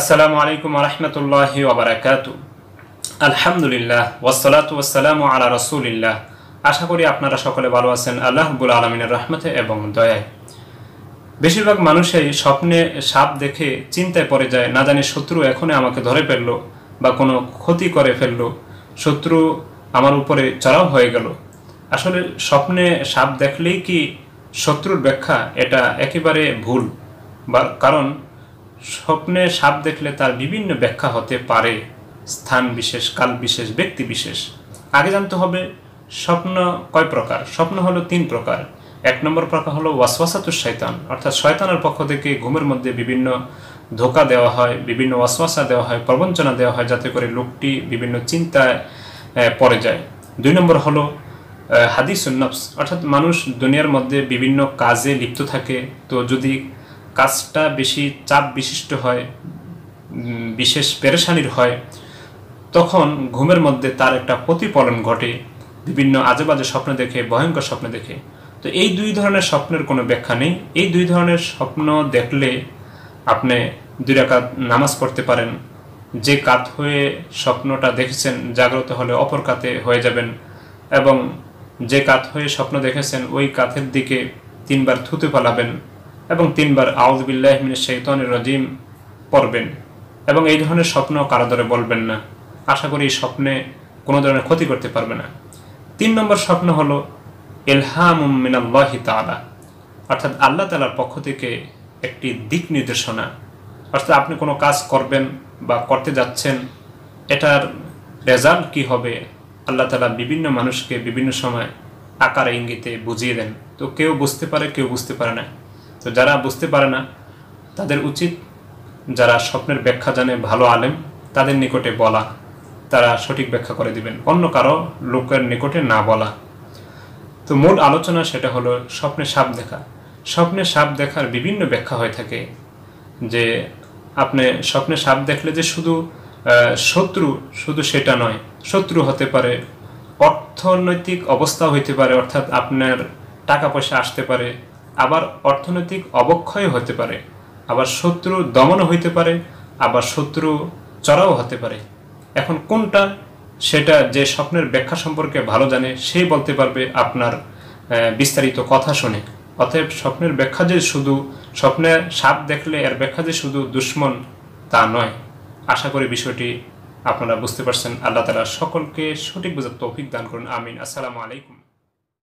আসসালামু আলাইকুম রহমতুল্লাহি ওবরাকাত আলহামদুলিল্লাহ ওয়াসলাত ওয়াসালাম আলা রসুলিল্লাহ আশা করি আপনারা সকলে ভালো আছেন আল্লাহবুল আলমিনের রহমতে এবং দয়ায় বেশিরভাগ মানুষই স্বপ্নে সাপ দেখে চিন্তায় পড়ে যায় না জানি শত্রু এখনই আমাকে ধরে ফেলল বা কোনো ক্ষতি করে ফেলল শত্রু আমার উপরে চড়াও হয়ে গেল আসলে স্বপ্নে সাপ দেখলেই কি শত্রুর ব্যাখ্যা এটা একেবারে ভুল বা কারণ স্বপ্নে সাপ দেখলে তার বিভিন্ন ব্যাখ্যা হতে পারে স্থান বিশেষ কাল বিশেষ ব্যক্তি বিশেষ আগে জানতে হবে স্বপ্ন কয় প্রকার স্বপ্ন হলো তিন প্রকার এক নম্বর প্রকার হলো ওয়াসওয়াসাতু শয়তান অর্থাৎ শয়তানের পক্ষ থেকে ঘুমের মধ্যে বিভিন্ন ধোকা দেওয়া হয় বিভিন্ন ওয়াসওয়াসা দেওয়া হয় প্রবঞ্চনা দেওয়া হয় যাতে করে লোকটি বিভিন্ন চিন্তায় পড়ে যায় দুই নম্বর হলো উন্নফস অর্থাৎ মানুষ দুনিয়ার মধ্যে বিভিন্ন কাজে লিপ্ত থাকে তো যদি কাজটা বেশি চাপ বিশিষ্ট হয় বিশেষ পেরেশানির হয় তখন ঘুমের মধ্যে তার একটা প্রতিফলন ঘটে বিভিন্ন আজেবাজে স্বপ্ন দেখে ভয়ঙ্কর স্বপ্ন দেখে তো এই দুই ধরনের স্বপ্নের কোনো ব্যাখ্যা নেই এই দুই ধরনের স্বপ্ন দেখলে আপনি দুই রাকাত নামাজ পড়তে পারেন যে কাত হয়ে স্বপ্নটা দেখেছেন জাগ্রত হলে অপর কাতে হয়ে যাবেন এবং যে কাত হয়ে স্বপ্ন দেখেছেন ওই কাথের দিকে তিনবার থুতে পালাবেন এবং তিনবার আউজবিল্লাহ মিন শৈতানির রাজিম পড়বেন এবং এই ধরনের স্বপ্ন কারাদরে বলবেন না আশা করি স্বপ্নে কোনো ধরনের ক্ষতি করতে পারবে না তিন নম্বর স্বপ্ন হল এলহাম মিনাল্লাহি তালা অর্থাৎ আল্লাহ তালার পক্ষ থেকে একটি দিক নির্দেশনা অর্থাৎ আপনি কোনো কাজ করবেন বা করতে যাচ্ছেন এটার রেজাল্ট কি হবে আল্লাহ তালা বিভিন্ন মানুষকে বিভিন্ন সময় আকার ইঙ্গিতে বুঝিয়ে দেন তো কেউ বুঝতে পারে কেউ বুঝতে পারে না তো যারা বুঝতে পারে না তাদের উচিত যারা স্বপ্নের ব্যাখ্যা জানে ভালো আলেম তাদের নিকটে বলা তারা সঠিক ব্যাখ্যা করে দিবেন অন্য কারো লোকের নিকটে না বলা তো মূল আলোচনা সেটা হলো স্বপ্নে সাপ দেখা স্বপ্নে সাপ দেখার বিভিন্ন ব্যাখ্যা হয়ে থাকে যে আপনি স্বপ্নে সাপ দেখলে যে শুধু শত্রু শুধু সেটা নয় শত্রু হতে পারে অর্থনৈতিক অবস্থা হইতে পারে অর্থাৎ আপনার টাকা পয়সা আসতে পারে আবার অর্থনৈতিক অবক্ষয় হতে পারে আবার শত্রু দমনও হইতে পারে আবার শত্রু চড়াও হতে পারে এখন কোনটা সেটা যে স্বপ্নের ব্যাখ্যা সম্পর্কে ভালো জানে সে বলতে পারবে আপনার বিস্তারিত কথা শুনে অতএব স্বপ্নের ব্যাখ্যা যে শুধু স্বপ্নে সাপ দেখলে এর ব্যাখ্যা যে শুধু দুশ্মন তা নয় আশা করি বিষয়টি আপনারা বুঝতে পারছেন আল্লাহ তালা সকলকে সঠিক বোঝার তৌফিক দান করুন আমিন আসসালামু আলাইকুম